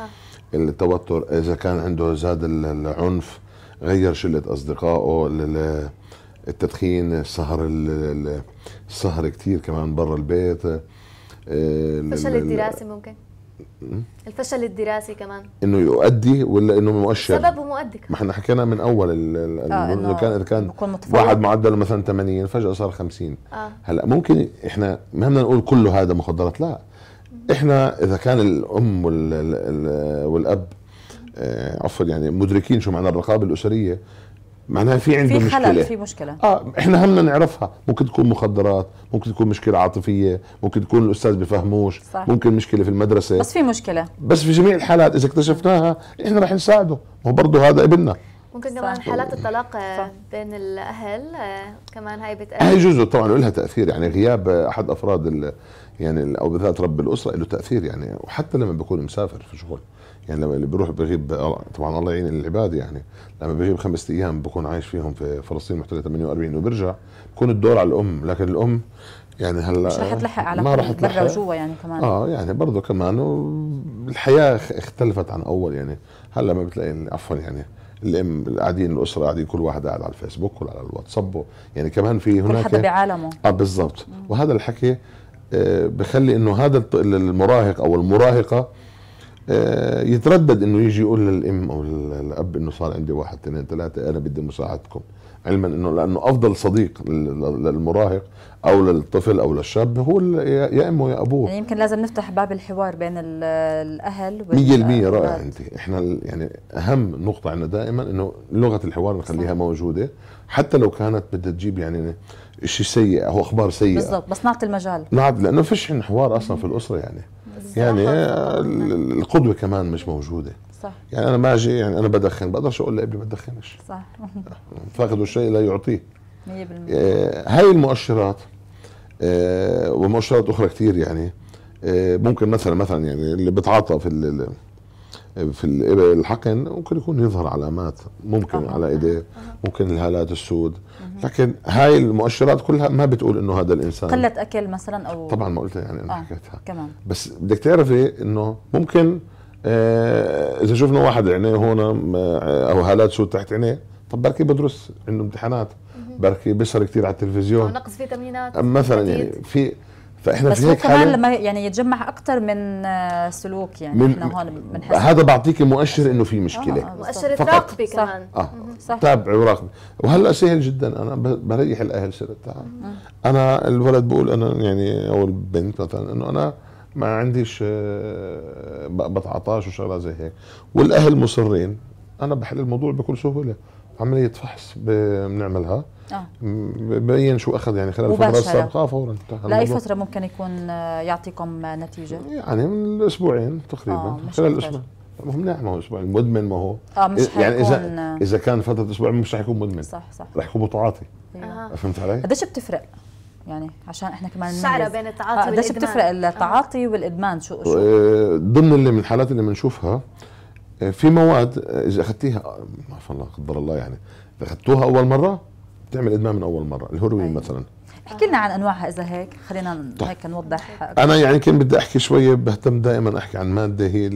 التوتر اذا كان عنده زاد العنف غير شله اصدقائه التدخين السهر السهر كثير كمان برا البيت فشل الدراسه ممكن الفشل الدراسي كمان انه يؤدي ولا انه مؤشر سبب ومؤدي كمان ما احنا حكينا من اول آه انه كان اذا كان واحد معدله مثلا 80 فجاه صار 50 آه. هلا ممكن احنا ما بدنا نقول كله هذا مخدرات لا احنا اذا كان الام والاب آه، عفوا يعني مدركين شو معنى الرقابه الاسريه معناها في عنده في خلل مشكلة. في مشكلة اه احنا همنا نعرفها ممكن تكون مخدرات ممكن تكون مشكلة عاطفية ممكن تكون الأستاذ بفهموش صح. ممكن مشكلة في المدرسة بس في مشكلة بس في جميع الحالات إذا اكتشفناها احنا رح نساعده هو برضه هذا ابننا ممكن كمان حالات الطلاق آه، بين الاهل آه، كمان هاي بتاثر هاي جزء طبعا لها تاثير يعني غياب احد افراد يعني او بالذات رب الاسره له تاثير يعني وحتى لما بيكون مسافر في شغل يعني لما اللي بيروح بيغيب طبعا الله يعين العباد يعني لما بيغيب خمس ايام بكون عايش فيهم في فلسطين محتله 48 وبرجع بكون الدور على الام لكن الام يعني هلا مش رح تلحق على ما رح تلحق برا وجوا يعني كمان اه يعني برضه كمان الحياه اختلفت عن اول يعني هلا ما بتلاقي عفوا يعني الام قاعدين الاسره قاعدين كل واحد قاعد على الفيسبوك ولا على الواتساب يعني كمان في هناك كل حدا بعالمه اه بالضبط وهذا الحكي آه، بخلي انه هذا المراهق او المراهقه آه، يتردد انه يجي يقول للام او للاب انه صار عندي واحد اثنين ثلاثه انا بدي مساعدتكم علما انه لانه افضل صديق للمراهق او للطفل او للشاب هو يا امه يا ابوه يعني يمكن لازم نفتح باب الحوار بين الاهل 100% رائع انت احنا يعني اهم نقطه عندنا دائما انه لغه الحوار نخليها موجوده حتى لو كانت بدها تجيب يعني شيء سيء او اخبار سيئه بالضبط بس نعطي المجال نعطي لانه فيش حوار اصلا في الاسره يعني يعني, يعني. القدوه كمان مش موجوده صح يعني انا ما اجي يعني انا بدخن بقدرش اقول لابني ما تدخنش صح (laughs) فاقد الشيء لا يعطيه 100% آه، هاي المؤشرات آه، ومؤشرات اخرى كثير يعني آه، ممكن مثلا مثلا يعني اللي بتعاطى في في الحقن ممكن يكون يظهر علامات ممكن أوه. على ايديه ممكن الهالات السود أوه. لكن هاي المؤشرات كلها ما بتقول انه هذا الانسان قله اكل مثلا او طبعا ما قلت يعني انا آه. حكيتها كمان بس بدك تعرفي انه ممكن آه اذا شفنا واحد عينيه هون آه، او هالات سود تحت عينيه طب بركي بدرس عنده امتحانات بركي بيسهر كثير على التلفزيون نقص فيتامينات مثلا يعني في فاحنا بس في هيك كمان لما يعني يتجمع اكثر من آه، سلوك يعني من احنا هون بنحس هذا بعطيك مؤشر انه في مشكله آه, آه، مؤشر تراقبي كمان اه صح تابعي وراقبي وهلا سهل جدا انا بريح الاهل سر التعب انا الولد بقول انا يعني او البنت مثلا انه انا ما عنديش آه، بتعطاش وشغلات زي هيك والاهل مصرين انا بحل الموضوع بكل سهوله عمليه فحص بنعملها آه. شو اخذ يعني خلال الفتره السابقه فورا لاي فتره ممكن يكون يعطيكم نتيجه؟ يعني من اسبوعين تقريبا آه مش خلال الاسبوع هم لا ما هو اسبوع مدمن ما هو اه مش يعني اذا اذا كان فتره اسبوع مش رح يكون مدمن صح صح رح يكون متعاطي آه. أيوة. فهمت علي؟ قديش بتفرق؟ يعني عشان احنا كمان الشعره بين التعاطي آه والادمان قديش بتفرق التعاطي والادمان شو شو؟ آه، ضمن اللي من الحالات اللي بنشوفها في مواد اذا اخذتيها ما شاء الله قدر الله يعني اذا اخذتوها اول مره بتعمل ادمان من اول مره الهروين أيه. طيب. مثلا احكي لنا عن انواعها اذا هيك خلينا طيب. هيك نوضح انا يعني كنت بدي احكي شويه بهتم دائما احكي عن ماده هي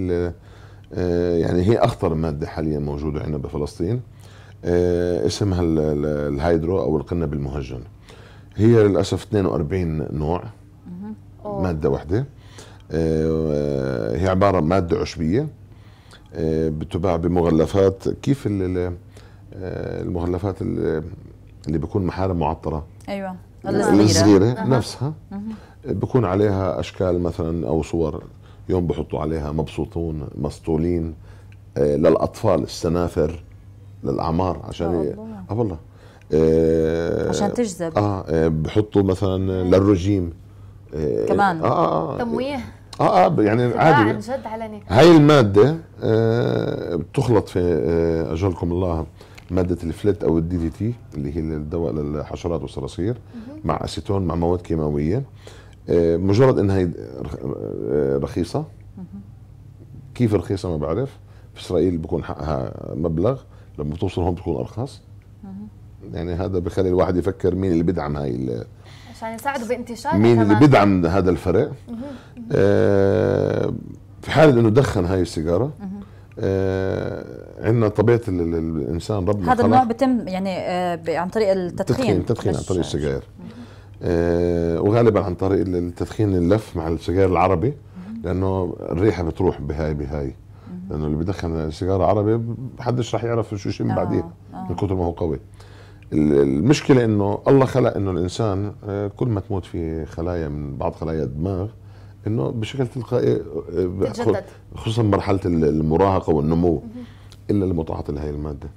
آه، يعني هي اخطر ماده حاليا موجوده عندنا بفلسطين آه، اسمها الهيدرو او القنب المهجن هي للاسف 42 نوع ماده واحده آه، هي عباره عن ماده عشبيه آه، بتباع بمغلفات كيف آه، المغلفات اللي بيكون محارم معطره ايوه الصغيره نفسها بكون عليها اشكال مثلا او صور يوم بحطوا عليها مبسوطون مسطولين آه، للاطفال السنافر للاعمار عشان اه والله آه عشان تجذب اه, بحطوا مثلا أيوة. للرجيم كمان آه آه تمويه اه اه يعني عادي عن جد علني هاي الماده آه بتخلط في آه اجلكم الله ماده الفلت او الدي دي تي اللي هي الدواء للحشرات والصراصير مع اسيتون مع مواد كيماويه آه مجرد انها آه، رخيصه كيف رخيصه ما بعرف في اسرائيل بكون حقها مبلغ لما بتوصل هون بتكون ارخص يعني هذا بخلي الواحد يفكر مين اللي بدعم هاي عشان يساعدوا بانتشار مين اللي بيدعم هذا الفريق آه في حال انه دخن هاي السيجاره آه عندنا طبيعه الانسان ربنا هذا النوع بتم يعني آه عن طريق التدخين التدخين, عن طريق السجاير آه وغالبا عن طريق التدخين اللف مع السجاير العربي لانه الريحه بتروح بهاي بهاي لانه اللي بدخن سيجاره عربي حدش راح يعرف شو يشم آه، بعديها من آه. كثر ما هو قوي المشكله انه الله خلق انه الانسان آه، كل ما تموت في خلايا من بعض خلايا الدماغ انه بشكل تلقائي آه، آه، خصوصا مرحله المراهقه والنمو الا المتعاطي لهي الماده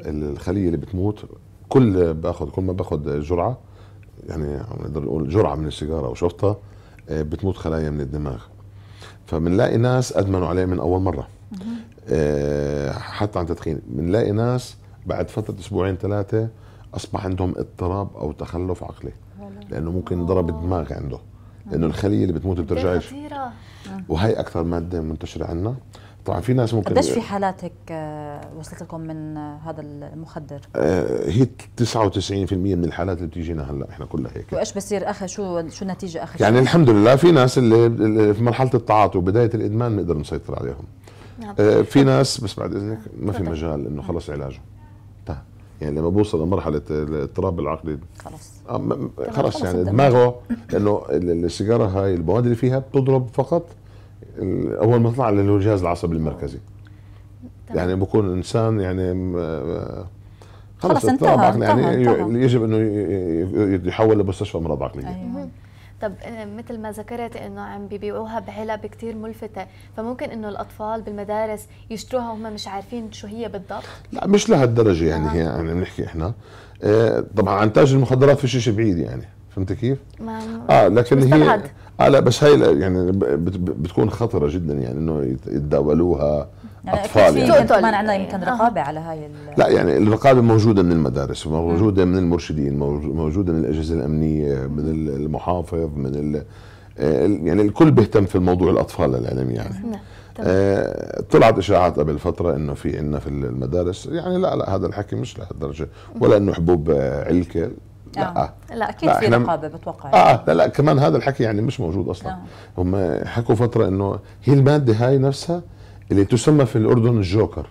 الخليه اللي بتموت كل باخذ كل ما باخذ جرعه يعني نقدر نقول جرعه من السيجاره او شفطه بتموت خلايا من الدماغ فبنلاقي ناس ادمنوا عليه من اول مره حتى عن تدخين بنلاقي ناس بعد فتره اسبوعين ثلاثه اصبح عندهم اضطراب او تخلف عقلي لانه ممكن ضرب الدماغ عنده لانه الخليه اللي بتموت بترجعش آه. وهي اكثر ماده منتشره عندنا طبعا في ناس ممكن قديش في حالات هيك آه، وصلت لكم من آه، هذا المخدر؟ هي 99% من الحالات اللي بتيجينا هلا احنا كلها هيك وايش بصير اخر شو شو النتيجه اخر يعني شو؟ الحمد لله في ناس اللي في مرحله التعاطي وبدايه الادمان بنقدر نسيطر عليهم نعم. في ناس بس بعد اذنك ما في مجال انه خلص علاجه يعني لما بوصل لمرحله الاضطراب العقلي خلاص خلاص يعني دماغه لانه السيجاره هاي المواد اللي فيها بتضرب فقط اول ما تطلع اللي هو الجهاز العصبي المركزي يعني بكون انسان يعني آه، خلص, خلص انتهى, يعني انتهى يعني انتهى. يجب انه يحول لمستشفى امراض عقليه أيوة. طب آه، مثل ما ذكرت انه عم بيبيعوها بعلب كثير ملفتة فممكن انه الاطفال بالمدارس يشتروها وهم مش عارفين شو هي بالضبط لا مش لهالدرجة يعني نعم. آه. هي يعني بنحكي احنا طبعا عن تاج المخدرات في شيء بعيد يعني فهمت كيف؟ ما اه لكن هي اه لا بس هي يعني بتكون خطره جدا يعني انه يتداولوها يعني اطفال يعني كمان عندنا يمكن آه. رقابه على هاي لا يعني الرقابه موجوده من المدارس موجوده من المرشدين موجوده من الاجهزه الامنيه من المحافظ من آه، ال يعني الكل بيهتم في الموضوع الاطفال للعلم يعني نعم. آه طلعت اشاعات قبل فتره انه في عندنا في المدارس يعني لا لا هذا الحكي مش لهالدرجه ولا انه حبوب آه، علكه لا آه. لا اكيد لا في رقابه بتوقع يعني. اه لا لا كمان هذا الحكي يعني مش موجود اصلا آه. هم حكوا فتره انه هي الماده هاي نفسها اللي تسمى في الاردن الجوكر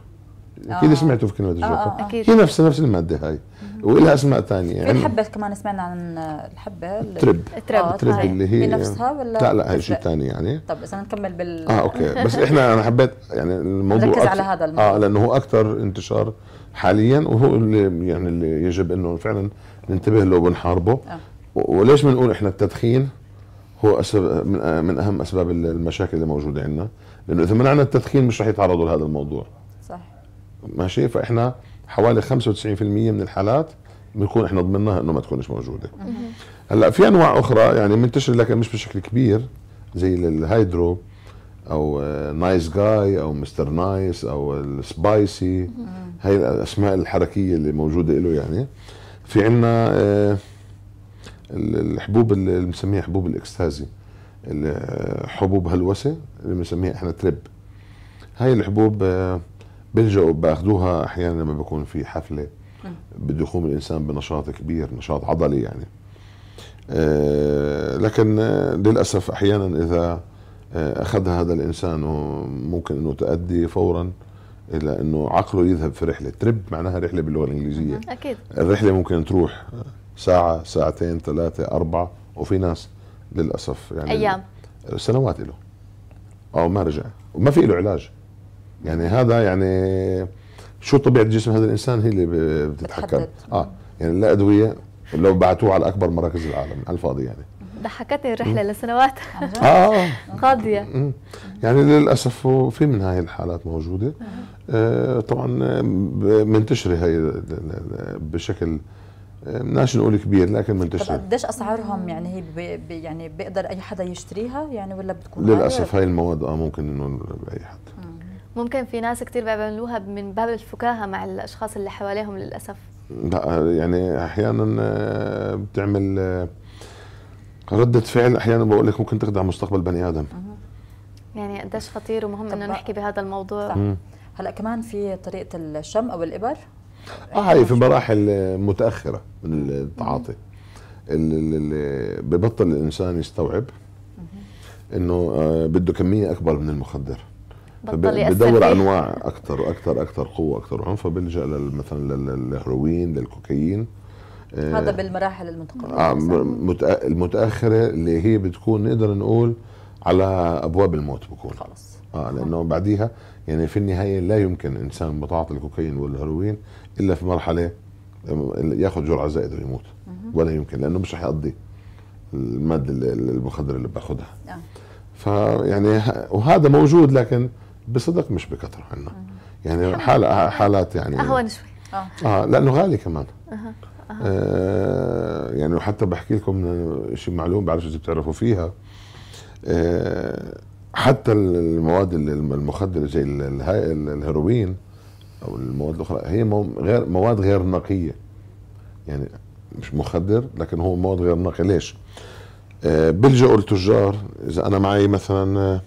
اكيد آه. سمعتوا في كلمه آه، آه، الجوكر آه أكيد. هي نفس نفس الماده هاي ولها اسماء ثانيه في يعني الحبه كمان سمعنا عن الحبه الترب الترب آه الترب طيب. اللي هي بنفسها ولا لا لا هي شيء ثاني يعني طب اذا نكمل بال اه اوكي بس احنا انا حبيت يعني الموضوع ركز على هذا الموضوع اه لانه هو اكثر انتشار حاليا وهو اللي يعني اللي يجب انه فعلا ننتبه له ونحاربه آه. وليش بنقول احنا التدخين هو أسباب آه، من اهم اسباب المشاكل اللي موجوده عندنا لانه اذا منعنا التدخين مش رح يتعرضوا لهذا الموضوع صح ماشي فاحنا حوالي 95% من الحالات بنكون احنا ضمناها انه ما تكونش موجوده هلا في انواع اخرى يعني منتشر لكن مش بشكل كبير زي الهايدرو او آه، نايس جاي او مستر نايس او السبايسي هاي الاسماء الحركيه اللي موجوده له يعني في عندنا آه، الحبوب اللي بنسميها حبوب الاكستازي الحبوب هلوسه اللي بنسميها احنا تريب هاي الحبوب آه، بيلجأوا باخذوها احيانا لما بكون في حفله بده يقوم الانسان بنشاط كبير نشاط عضلي يعني آه، لكن آه، للاسف احيانا اذا اخذها هذا الانسان ممكن انه تؤدي فورا الى انه عقله يذهب في رحله ترب معناها رحله باللغه الانجليزيه اكيد الرحله ممكن تروح ساعه ساعتين ثلاثه اربعه وفي ناس للاسف يعني ايام سنوات له اه ما رجع وما في له علاج يعني هذا يعني شو طبيعه جسم هذا الانسان هي اللي بتتحكم اه يعني لا ادويه لو بعتوه على اكبر مراكز العالم على الفاضي يعني ضحكتني الرحله لسنوات اه قاضيه يعني للاسف في من هاي الحالات موجوده آه طبعا آه، منتشره هي بشكل بدناش نقول كبير لكن منتشر قديش اسعارهم يعني هي بي يعني بيقدر اي حدا يشتريها يعني ولا بتكون للاسف هاي المواد اه ممكن انه اي حد ممكن في ناس كثير بيعملوها من باب الفكاهه مع الاشخاص اللي حواليهم للاسف لا يعني احيانا آه، بتعمل آه، ردة فعل احيانا بقول لك ممكن تخدع مستقبل بني ادم يعني قديش خطير ومهم انه نحكي بهذا الموضوع هلا كمان في طريقه الشم او الابر اه هي في مراحل آه، متاخره من التعاطي اللي ببطل الانسان يستوعب انه آه، بده كميه اكبر من المخدر بدور انواع اكثر واكثر اكثر قوه اكثر عنف فبلجا مثلا للهروين للكوكايين آه، هذا بالمراحل المتقدمه آه المتاخره اللي هي بتكون نقدر نقول على ابواب الموت بكون خلص اه لانه بعديها يعني في النهايه لا يمكن انسان بتعاطي الكوكايين والهيروين الا في مرحله ياخذ جرعه زائده ويموت ولا يمكن لانه مش رح يقضي الماده المخدره اللي باخذها آه. فيعني وهذا موجود لكن بصدق مش بكثره عندنا يعني حالة حالات يعني اهون شوي اه, آه، لانه غالي كمان اها آه، يعني وحتى بحكي لكم شيء معلوم بعرفش اذا بتعرفوا فيها آه، حتى المواد المخدره زي الهيروين او المواد الاخرى هي غير مواد غير نقيه يعني مش مخدر لكن هو مواد غير نقيه ليش؟ آه، بلجأوا التجار اذا انا معي مثلا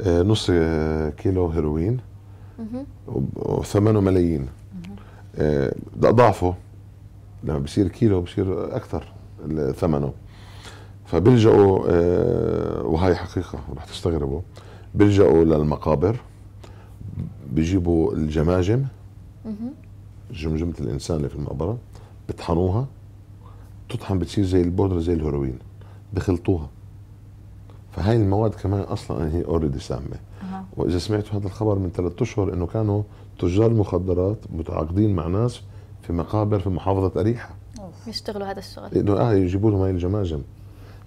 آه، نص كيلو هيروين وثمنه ملايين آه، بدي لما بصير كيلو بصير اكثر ثمنه فبلجأوا وهي حقيقه رح تستغربوا بيلجأوا للمقابر بجيبوا الجماجم جمجمة الإنسان اللي في المقبرة بتحنوها تطحن بتصير زي البودرة زي الهيروين بخلطوها فهاي المواد كمان اصلا هي اوريدي سامه أه. واذا سمعتوا هذا الخبر من ثلاثة اشهر انه كانوا تجار مخدرات متعاقدين مع ناس في مقابر في محافظه اريحه يشتغلوا هذا الشغل انه اه يجيبوا لهم هاي الجماجم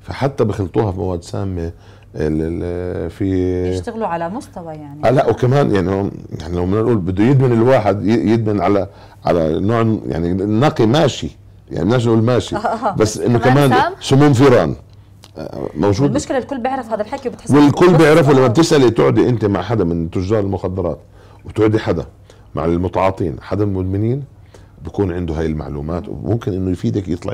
فحتى بخلطوها في مواد سامه في يشتغلوا على مستوى يعني آه، لا وكمان يعني يعني لو بنقول بده يدمن الواحد يدمن على على نوع يعني النقي ماشي يعني بدناش نقول ماشي (laughs) آه، آه، بس انه كمان سموم فيران موجود المشكله الكل بيعرف هذا الحكي وبتحس والكل بيعرفه لما بتسالي تقعدي انت مع حدا من تجار المخدرات وتقعدي حدا مع المتعاطين حدا من المدمنين بكون عنده هاي المعلومات وممكن انه يفيدك يطلع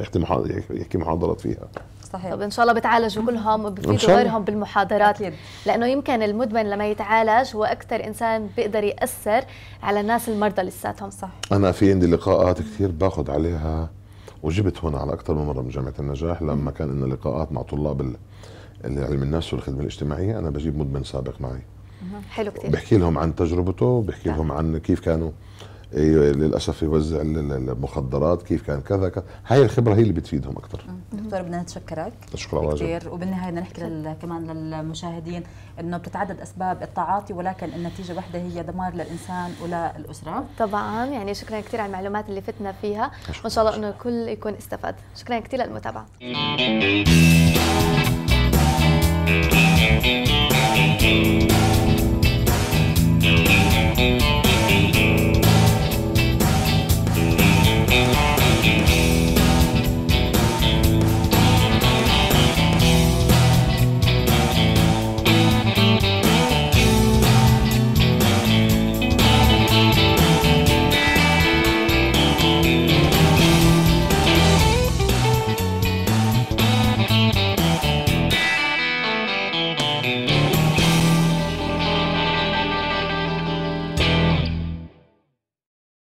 يحكي محاضرات فيها صحيح طب ان شاء الله بتعالجوا كلهم وبفيدوا غيرهم بالمحاضرات أكيد. لانه يمكن المدمن لما يتعالج هو اكثر انسان بيقدر ياثر على الناس المرضى لساتهم صح انا في عندي لقاءات كثير باخذ عليها وجبت هنا على اكثر من مره من جامعه النجاح لما كان لنا لقاءات مع طلاب علم النفس والخدمه الاجتماعيه انا بجيب مدمن سابق معي حلو كثير بحكي لهم عن تجربته بحكي نعم. لهم عن كيف كانوا أيوة، للاسف يوزع المخدرات كيف كان كذا كذا هاي الخبره هي اللي بتفيدهم اكثر دكتور بدنا نتشكرك شكرا كثير وبالنهايه بدنا نحكي كمان للمشاهدين انه بتتعدد اسباب التعاطي ولكن النتيجه وحده هي دمار للانسان وللاسره طبعا يعني شكرا كثير على المعلومات اللي فتنا فيها وان شاء الله انه الكل يكون استفاد شكرا كثير للمتابعه Thank you.